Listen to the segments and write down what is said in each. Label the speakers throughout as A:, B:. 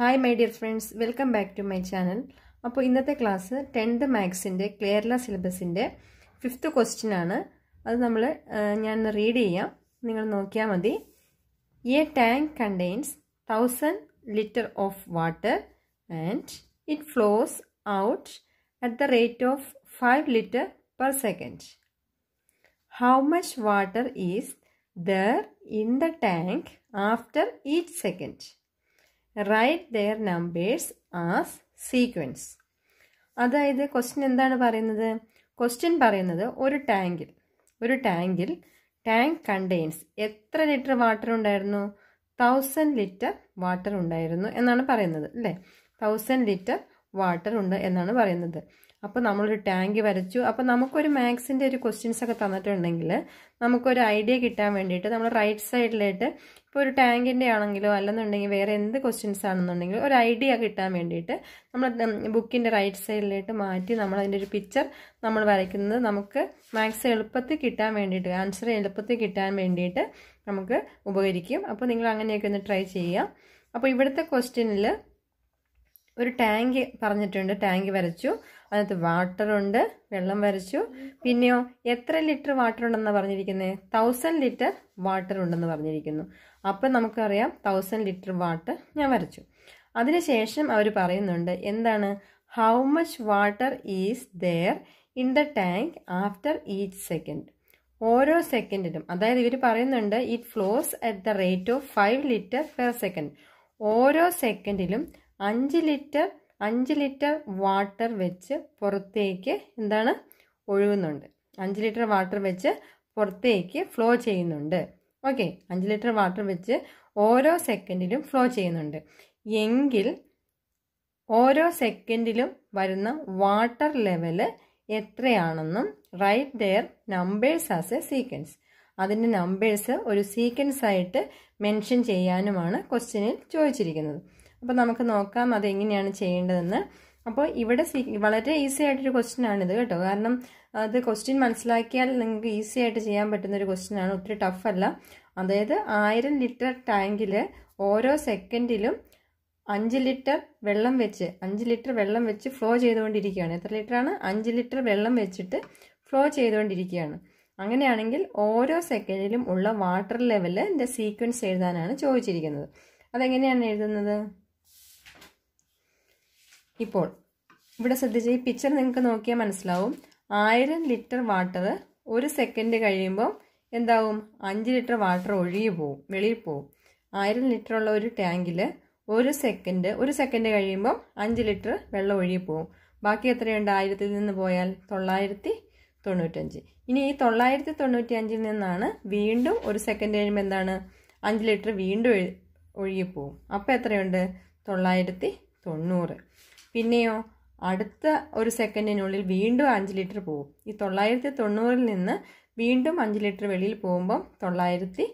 A: hi my dear friends welcome back to my channel അപ്പോൾ ഇന്നത്തെ class tenth മാത്സിൻ്റെ കേരള സിലബസിൻ്റെ ഫിഫ്ത്ത് ക്വസ്റ്റ്യൻ ആണ് അത് നമ്മൾ ഞാൻ റീഡ് ചെയ്യാം നിങ്ങൾ നോക്കിയാൽ മതി a tank contains thousand litre of water and it flows out at the rate of five litre per second how much water is there in the tank after each second write their numbers as sequence അതായത് question എന്താണ് പറയുന്നത് question പറയുന്നത് ഒരു ടാങ്കിൽ ഒരു ടാങ്കിൽ tank contains എത്ര litre water ഉണ്ടായിരുന്നു തൗസൻഡ് ലിറ്റർ വാട്ടർ ഉണ്ടായിരുന്നു എന്നാണ് പറയുന്നത് അല്ലേ തൗസൻഡ് ലിറ്റർ വാട്ടർ ഉണ്ട് എന്നാണ് പറയുന്നത് അപ്പോൾ നമ്മളൊരു ടാങ്ക് വരച്ചു അപ്പോൾ നമുക്കൊരു മാത്സിൻ്റെ ഒരു ക്വസ്റ്റ്യൻസ് ഒക്കെ തന്നിട്ടുണ്ടെങ്കിൽ നമുക്കൊരു ഐഡിയ കിട്ടാൻ വേണ്ടിയിട്ട് നമ്മൾ റൈറ്റ് സൈഡിലായിട്ട് ഇപ്പോൾ ഒരു ടാങ്കിൻ്റെ ആണെങ്കിലോ അല്ലെന്നുണ്ടെങ്കിൽ വേറെ എന്ത് ക്വസ്റ്റ്യൻസ് ആണെന്നുണ്ടെങ്കിലും ഒരു ഐഡിയ കിട്ടാൻ വേണ്ടിയിട്ട് നമ്മൾ ബുക്കിൻ്റെ റൈറ്റ് സൈഡിലായിട്ട് മാറ്റി നമ്മൾ അതിൻ്റെ ഒരു പിക്ചർ നമ്മൾ വരയ്ക്കുന്നത് നമുക്ക് മാത്സ് എളുപ്പത്തിൽ കിട്ടാൻ വേണ്ടിയിട്ട് ആൻസർ എളുപ്പത്തിൽ കിട്ടാൻ വേണ്ടിയിട്ട് നമുക്ക് ഉപകരിക്കും അപ്പോൾ നിങ്ങൾ അങ്ങനെയൊക്കെ ഒന്ന് ട്രൈ ചെയ്യാം അപ്പോൾ ഇവിടുത്തെ ക്വസ്റ്റ്യനിൽ ഒരു ടാങ്ക് പറഞ്ഞിട്ടുണ്ട് ടാങ്ക് വരച്ചു അതിനകത്ത് വാട്ടറുണ്ട് വെള്ളം വരച്ചു പിന്നെയോ എത്ര ലിറ്റർ വാട്ടർ ഉണ്ടെന്ന് പറഞ്ഞിരിക്കുന്നത് തൗസൻഡ് ലിറ്റർ വാട്ടർ ഉണ്ടെന്ന് പറഞ്ഞിരിക്കുന്നു അപ്പം നമുക്കറിയാം തൗസൻഡ് ലിറ്റർ വാട്ടർ ഞാൻ വരച്ചു അതിനുശേഷം അവർ പറയുന്നുണ്ട് എന്താണ് how much water is there in the tank after each second ഓരോ സെക്കൻഡിലും അതായത് ഇവർ പറയുന്നുണ്ട് it flows at the rate of five litre per second ഓരോ സെക്കൻഡിലും അഞ്ച് ലിറ്റർ അഞ്ച് ലിറ്റർ വാട്ടർ വെച്ച് പുറത്തേക്ക് എന്താണ് ഒഴുകുന്നുണ്ട് അഞ്ച് ലിറ്റർ വാട്ടർ വെച്ച് പുറത്തേക്ക് ഫ്ലോ ചെയ്യുന്നുണ്ട് ഓക്കെ അഞ്ച് ലിറ്റർ വാട്ടർ വെച്ച് ഓരോ സെക്കൻഡിലും ഫ്ലോ ചെയ്യുന്നുണ്ട് എങ്കിൽ ഓരോ സെക്കൻഡിലും വരുന്ന വാട്ടർ ലെവല് എത്രയാണെന്നും write their numbers as a sequence അതിൻ്റെ നമ്പേഴ്സ് ഒരു സീക്വൻസ് ആയിട്ട് മെൻഷൻ ചെയ്യാനുമാണ് ക്വസ്റ്റ്യനിൽ ചോദിച്ചിരിക്കുന്നത് അപ്പോൾ നമുക്ക് നോക്കാം അതെങ്ങനെയാണ് ചെയ്യേണ്ടതെന്ന് അപ്പോൾ ഇവിടെ വളരെ ഈസി ആയിട്ടൊരു ക്വസ്റ്റ്യൻ ആണിത് കേട്ടോ കാരണം അത് ക്വസ്റ്റ്യൻ മനസ്സിലാക്കിയാൽ നിങ്ങൾക്ക് ഈസി ആയിട്ട് ചെയ്യാൻ പറ്റുന്ന ഒരു ക്വസ്റ്റ്യൻ ആണ് ഒത്തിരി ടഫല്ല അതായത് ആയിരം ലിറ്റർ ടാങ്കിൽ ഓരോ സെക്കൻഡിലും അഞ്ച് ലിറ്റർ വെള്ളം വെച്ച് അഞ്ച് ലിറ്റർ വെള്ളം വെച്ച് ഫ്ലോ ചെയ്തുകൊണ്ടിരിക്കുകയാണ് എത്ര ലിറ്ററാണ് അഞ്ച് ലിറ്റർ വെള്ളം വെച്ചിട്ട് ഫ്ലോ ചെയ്തുകൊണ്ടിരിക്കുകയാണ് അങ്ങനെയാണെങ്കിൽ ഓരോ സെക്കൻഡിലും ഉള്ള വാട്ടർ ലെവലിൻ്റെ സീക്വൻസ് എഴുതാനാണ് ചോദിച്ചിരിക്കുന്നത് അതെങ്ങനെയാണ് എഴുതുന്നത് ഇപ്പോൾ ഇവിടെ ശ്രദ്ധിച്ച ഈ പിക്ചർ നിങ്ങൾക്ക് നോക്കിയാൽ മനസ്സിലാവും ആയിരം ലിറ്റർ വാട്ടർ ഒരു സെക്കൻഡ് കഴിയുമ്പോൾ എന്താവും അഞ്ച് ലിറ്റർ വാട്ടർ ഒഴുകി പോവും വെളിയിൽ പോവും ആയിരം ലിറ്റർ ഉള്ള ഒരു ടാങ്കിൽ ഒരു സെക്കൻഡ് ഒരു സെക്കൻഡ് കഴിയുമ്പോൾ അഞ്ച് ലിറ്റർ വെള്ളം ഒഴുകി പോവും ബാക്കി എത്രയുണ്ട് ആയിരത്തിൽ നിന്ന് പോയാൽ തൊള്ളായിരത്തി തൊണ്ണൂറ്റഞ്ച് ഇനി ഈ തൊള്ളായിരത്തി തൊണ്ണൂറ്റി അഞ്ചിൽ നിന്നാണ് വീണ്ടും ഒരു സെക്കൻഡ് കഴിയുമ്പോൾ എന്താണ് അഞ്ച് ലിറ്റർ വീണ്ടും ഒഴുകിപ്പോവും അപ്പോൾ എത്രയുണ്ട് തൊള്ളായിരത്തി തൊണ്ണൂറ് പിന്നെയോ അടുത്ത ഒരു സെക്കൻഡിനുള്ളിൽ വീണ്ടും അഞ്ച് ലിറ്റർ പോവും ഈ തൊള്ളായിരത്തി തൊണ്ണൂറിൽ നിന്ന് വീണ്ടും അഞ്ച് ലിറ്റർ വെളിയിൽ പോകുമ്പം തൊള്ളായിരത്തി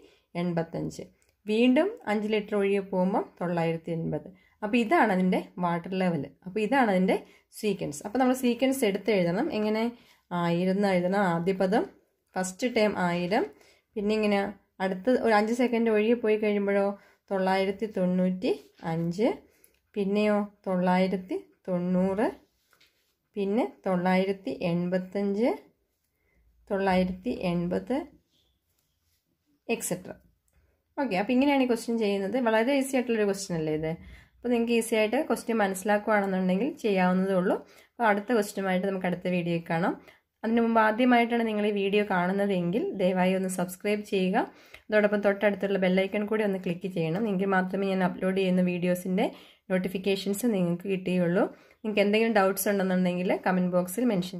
A: എൺപത്തഞ്ച് വീണ്ടും അഞ്ച് ലിറ്റർ ഒഴികെ പോകുമ്പം തൊള്ളായിരത്തി എൺപത് അപ്പോൾ ഇതാണ് അതിൻ്റെ വാട്ടർ ലെവൽ അപ്പോൾ ഇതാണ് അതിൻ്റെ സീക്വൻസ് അപ്പോൾ നമ്മൾ സീക്വൻസ് എടുത്ത് എഴുതണം എങ്ങനെ ആയിരം എഴുതണം ആദ്യ പദം ഫസ്റ്റ് ടൈം ആയിരം പിന്നെ ഇങ്ങനെ അടുത്ത ഒരു അഞ്ച് സെക്കൻഡ് ഒഴികെ പോയി കഴിയുമ്പോഴോ തൊള്ളായിരത്തി തൊണ്ണൂറ്റി അഞ്ച് പിന്നെയോ തൊള്ളായിരത്തി തൊണ്ണൂറ് പിന്നെ തൊള്ളായിരത്തി എൺപത്തഞ്ച് തൊള്ളായിരത്തി എൺപത് എക്സെട്ര ഓക്കെ അപ്പോൾ ഇങ്ങനെയാണ് ഈ ക്വസ്റ്റ്യൻ ചെയ്യുന്നത് വളരെ ഈസി ആയിട്ടുള്ളൊരു ക്വസ്റ്റ്യൻ അല്ലേ ഇത് അപ്പോൾ നിങ്ങൾക്ക് ഈസി ആയിട്ട് ക്വസ്റ്റ്യൻ മനസ്സിലാക്കുകയാണെന്നുണ്ടെങ്കിൽ ചെയ്യാവുന്നതേ ഉള്ളൂ അപ്പോൾ അടുത്ത ക്വസ്റ്റ്യനുമായിട്ട് നമുക്ക് അടുത്ത വീഡിയോയിൽ കാണാം അതിനു മുമ്പ് ആദ്യമായിട്ടാണ് നിങ്ങൾ ഈ വീഡിയോ കാണുന്നതെങ്കിൽ ദയവായി ഒന്ന് സബ്സ്ക്രൈബ് ചെയ്യുക അതോടൊപ്പം തൊട്ടടുത്തുള്ള ബെല്ലൈക്കൺ കൂടി ഒന്ന് ക്ലിക്ക് ചെയ്യണം എങ്കിൽ മാത്രമേ ഞാൻ അപ്ലോഡ് ചെയ്യുന്ന വീഡിയോസിൻ്റെ നോട്ടിഫിക്കേഷൻസ് നിങ്ങൾക്ക് കിട്ടുകയുള്ളൂ നിങ്ങൾക്ക് എന്തെങ്കിലും ഡൗട്ട്സ് ഉണ്ടെന്നുണ്ടെങ്കിൽ കമൻറ്റ് ബോക്സിൽ മെൻഷൻ